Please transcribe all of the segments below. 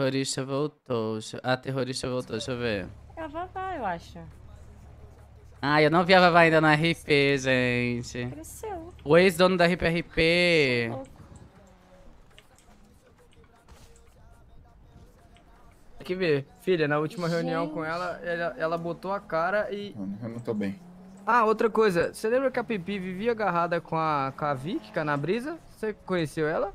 terrorista voltou. A terrorista voltou, deixa eu ver. É a Vavá, eu acho. Ah, eu não vi a Vavá ainda na RP, gente. Cresceu. O ex-dono da RP RP. Tá que ver. Filha, na última Gente. reunião com ela, ela, ela, botou a cara e. Eu não tô bem. Ah, outra coisa. Você lembra que a Pipi vivia agarrada com a, com a Vic, com a Brisa? Você conheceu ela?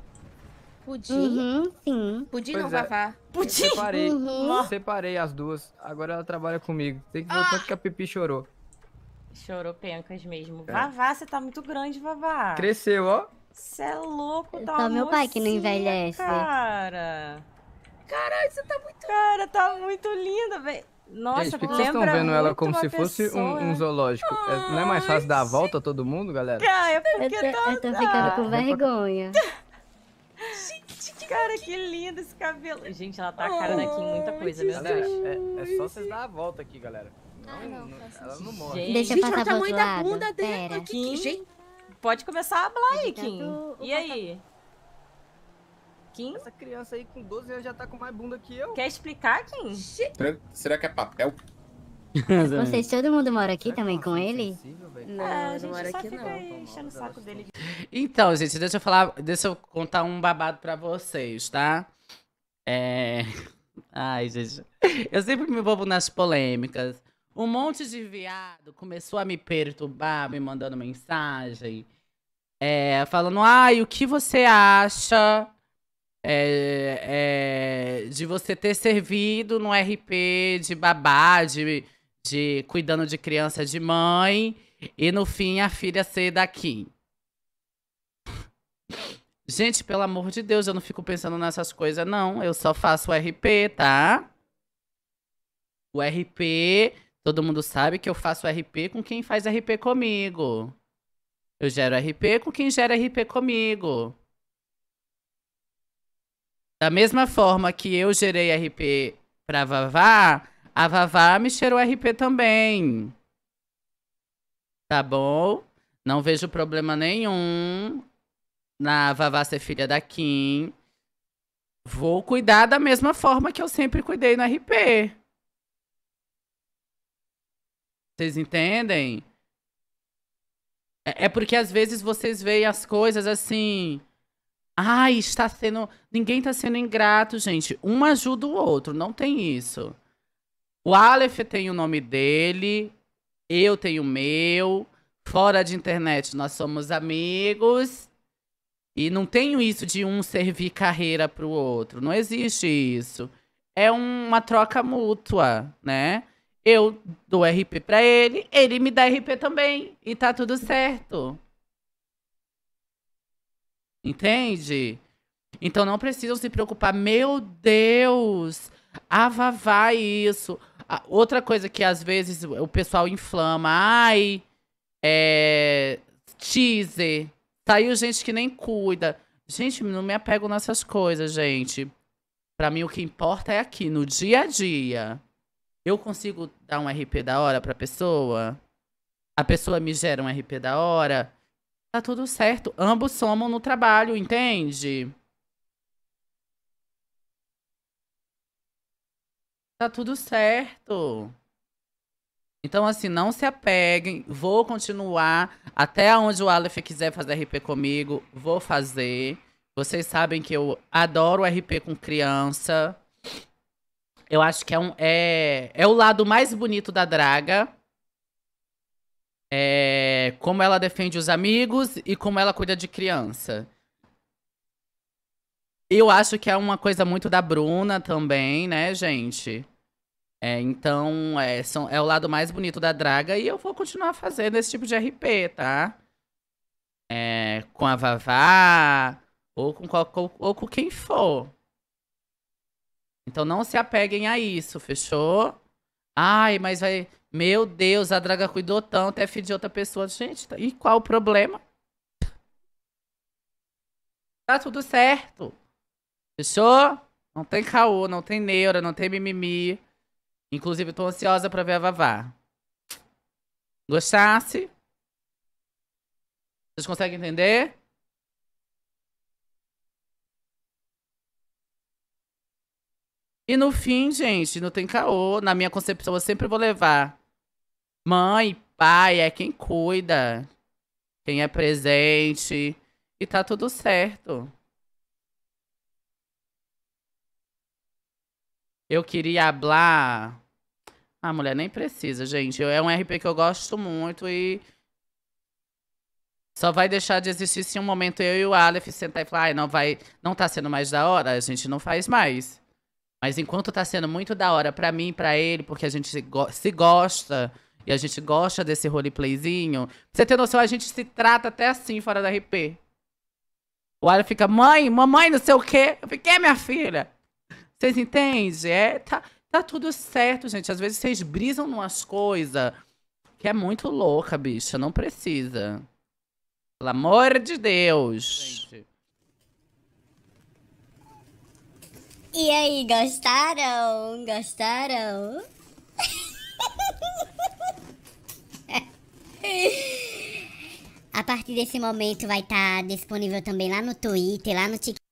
Pudim? Uhum, sim. Pudim pois não, é. Vavá? Pudim? Eu separei, uhum. separei as duas. Agora ela trabalha comigo. Tem que voltar ah. porque a Pipi chorou. Chorou pencas mesmo. É. Vavá, você tá muito grande, Vavá. Cresceu, ó. Você é louco, tá, tá meu pai que não envelhece. Cara. Caralho, você tá muito... Cara, tá muito linda, velho. Nossa, Gente, por que vocês estão vendo ela como se fosse um, um zoológico? Ai, é, não é mais fácil dar a volta a todo mundo, galera? Cara, é porque eu tô, tá... eu tô ficando com vergonha. Cara, que lindo esse cabelo. Gente, ela tá a cara daqui em muita coisa, meu né? Deus. É, é só vocês dar a volta aqui, galera. Ah, não, não, não, ela não morre. Gente, Deixa eu gente, olha o tá tamanho da lado. bunda dela. Kim, gente. Pode começar a falar aí, Kim. E aí? Kim? Essa criança aí com 12 anos já tá com mais bunda que eu. Quer explicar, Kim? Será que é papel? vocês, todo mundo mora aqui também é com ele? Não, é, a gente mora aqui Enchendo o saco dele. Então, gente, deixa eu falar, deixa eu contar um babado pra vocês, tá? É. Ai, gente. Eu sempre me envolvo nas polêmicas. Um monte de viado começou a me perturbar, me mandando mensagem. É, falando, ai, o que você acha é, é, de você ter servido no RP de babá, de de cuidando de criança de mãe e no fim a filha ser daqui. Gente, pelo amor de Deus, eu não fico pensando nessas coisas, não. Eu só faço o RP, tá? O RP, todo mundo sabe que eu faço RP com quem faz RP comigo. Eu gero RP com quem gera RP comigo. Da mesma forma que eu gerei RP pra Vavá, a Vavá me cheirou RP também. Tá bom? Não vejo problema nenhum na Vavá ser filha da Kim. Vou cuidar da mesma forma que eu sempre cuidei no RP. Vocês entendem? É, é porque às vezes vocês veem as coisas assim. Ai, está sendo. Ninguém está sendo ingrato, gente. Um ajuda o outro, não tem isso. O Aleph tem o nome dele, eu tenho o meu. Fora de internet, nós somos amigos. E não tenho isso de um servir carreira para o outro. Não existe isso. É uma troca mútua, né? Eu dou RP para ele, ele me dá RP também. E tá tudo certo. Entende? Então não precisam se preocupar. Meu Deus! A vai isso outra coisa que às vezes o pessoal inflama, ai, é. Teaser. Saiu gente que nem cuida. Gente, não me apego nessas coisas, gente. Para mim o que importa é aqui, no dia a dia. Eu consigo dar um RP da hora pra pessoa? A pessoa me gera um RP da hora? Tá tudo certo. Ambos somam no trabalho, entende? Tá tudo certo. Então, assim, não se apeguem. Vou continuar até onde o Aleph quiser fazer RP comigo. Vou fazer. Vocês sabem que eu adoro RP com criança. Eu acho que é, um, é, é o lado mais bonito da draga. É, como ela defende os amigos e como ela cuida de criança. Eu acho que é uma coisa muito da Bruna também, né, gente? É, então, é, são, é o lado mais bonito da draga e eu vou continuar fazendo esse tipo de RP, tá? É, com a Vavá ou com, ou, ou com quem for. Então não se apeguem a isso, fechou? Ai, mas vai. Meu Deus, a draga cuidou tanto, é filho de outra pessoa. Gente, tá, e qual o problema? Tá tudo certo. Fechou? Não tem caô, não tem neura, não tem mimimi. Inclusive, tô ansiosa pra ver a Vavá. Gostasse? Vocês conseguem entender? E no fim, gente, não tem caô. Na minha concepção, eu sempre vou levar. Mãe, pai, é quem cuida. Quem é presente. E tá tudo certo. Eu queria hablar. Ah, mulher, nem precisa, gente. É um RP que eu gosto muito e. Só vai deixar de existir se um momento eu e o Aleph sentar e falar, ai, ah, não vai, não tá sendo mais da hora, a gente não faz mais. Mas enquanto tá sendo muito da hora para mim, para ele, porque a gente se, go se gosta e a gente gosta desse roleplayzinho, você tem noção, a gente se trata até assim fora da RP. O Aleph fica, mãe, mamãe, não sei o quê. Eu fiquei, é minha filha. Vocês entendem? É, tá, tá tudo certo, gente. Às vezes vocês brisam numas coisas que é muito louca, bicha. Não precisa. Pelo amor de Deus. Gente. E aí, gostaram? Gostaram? A partir desse momento vai estar tá disponível também lá no Twitter, lá no TikTok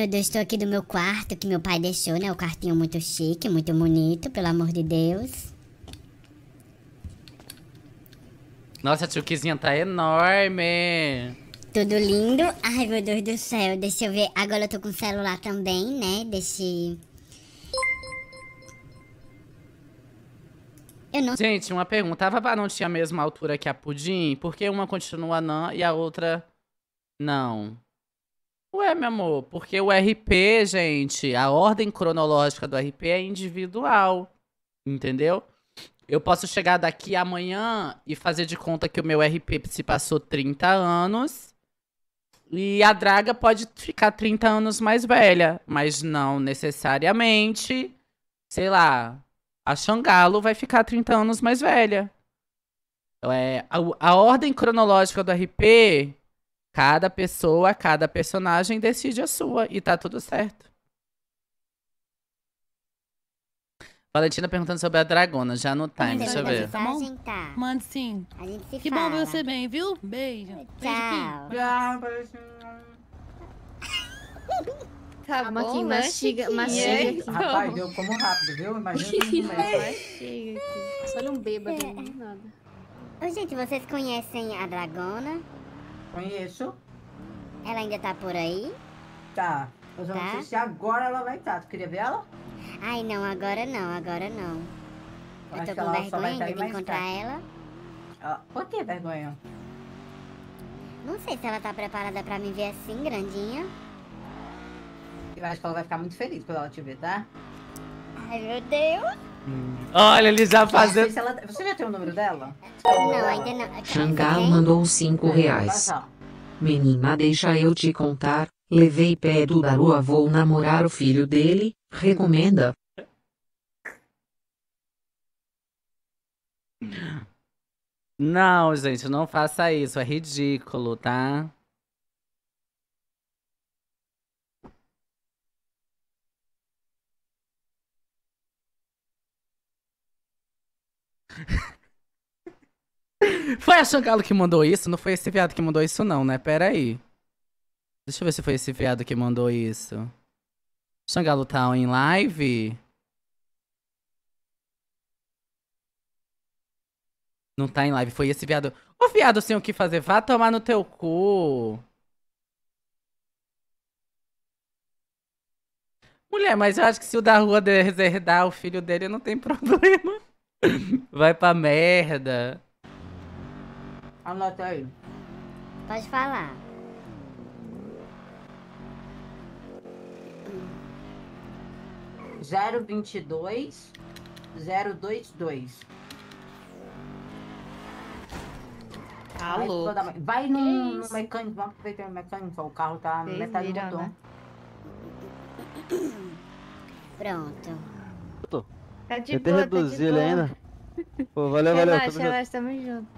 meu Deus, estou aqui do meu quarto que meu pai deixou, né? O quartinho muito chique, muito bonito, pelo amor de Deus. Nossa, a tchuquizinha tá enorme. Tudo lindo. Ai, meu Deus do céu. Deixa eu ver. Agora eu tô com celular também, né? Deixa. Eu não... Gente, uma pergunta. A Vavá não tinha a mesma altura que a Pudim? Por que uma continua anã e a outra não? Ué, meu amor, porque o RP, gente, a ordem cronológica do RP é individual, entendeu? Eu posso chegar daqui amanhã e fazer de conta que o meu RP se passou 30 anos. E a draga pode ficar 30 anos mais velha, mas não necessariamente, sei lá, a Xangalo vai ficar 30 anos mais velha. É, a, a ordem cronológica do RP Cada pessoa, cada personagem decide a sua e tá tudo certo. Valentina perguntando sobre a Dragona, já no time, Manda deixa eu ver. Tá Manda tá. Mande sim. A gente se que fala. bom ver você bem, viu? Beijo. Tchau. Tchau, Tá Calma bom, aqui, né? mastiga aqui. Rapaz, deu como rápido, viu? Imagina que Mastiga aqui. olha é um beba, não nada. Ô, gente, vocês conhecem a Dragona? Conheço. Ela ainda tá por aí? Tá. Eu só tá. não sei se agora ela vai estar. Tu queria ver ela? Ai, não, agora não, agora não. Eu, eu tô com vergonha de encontrar ela. por que vergonha? Não sei se ela tá preparada pra me ver assim, grandinha. Eu acho que ela vai ficar muito feliz quando ela te ver, tá? Ai, meu Deus! Olha, Elisa fazendo. Ela... Você já tem o número dela? Não, ainda não. Tá Xangá mandou 5 reais. Menina, deixa eu te contar. Levei pé do Darua, vou namorar o filho dele. Recomenda. Não, gente, não faça isso. É ridículo, tá? foi a Xangalo que mandou isso? Não foi esse viado que mandou isso, não, né? Pera aí. Deixa eu ver se foi esse viado que mandou isso. Xangalo tá em live? Não tá em live. Foi esse viado. Ô, viado sem o que fazer. Vá tomar no teu cu. Mulher, mas eu acho que se o da rua deserdar o filho dele, não tem problema. Vai pra merda. Anota aí. Pode falar. Zero vinte e dois, zero dois dois. Tá Alô. Vai no, no mecânico, vamos aproveitar o mecânico, o carro tá Vocês metade do motor. Né? Pronto. Pronto. Tá de Tentei boa, reduzir tá ele boa. ainda. Pô, valeu, valeu. Relaxa, relaxa, tamo junto.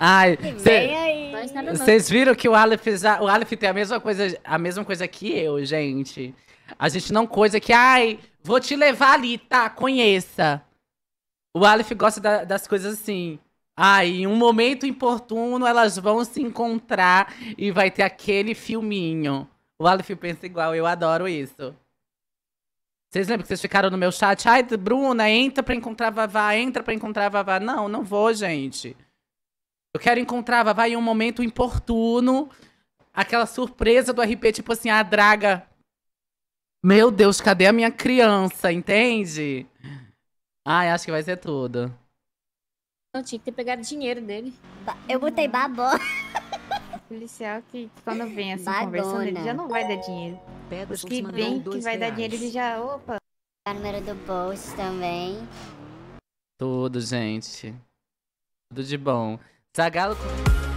Ai, tá vocês viram que o Aleph, o Aleph tem a mesma, coisa, a mesma coisa que eu, gente. A gente não coisa que, ai, vou te levar ali, tá? Conheça. O Aleph gosta da, das coisas assim. Ai, em um momento importuno, elas vão se encontrar e vai ter aquele filminho. O Aleph pensa igual, eu adoro isso. Vocês lembram que vocês ficaram no meu chat? Ai, Bruna, entra pra encontrar Vavá, entra pra encontrar Vavá. Não, não vou, gente. Eu quero encontrar Vavá em um momento importuno. Aquela surpresa do RP, tipo assim, a draga. Meu Deus, cadê a minha criança, entende? Ai, acho que vai ser tudo. Eu tinha que ter pegado dinheiro dele. Eu botei babó. O policial que quando vem assim Badona. conversando, ele já não vai dar dinheiro. Os que vem, que vai reais. dar dinheiro, ele já. Opa! A tá número do bolso também. Tudo, gente. Tudo de bom. Zagalo.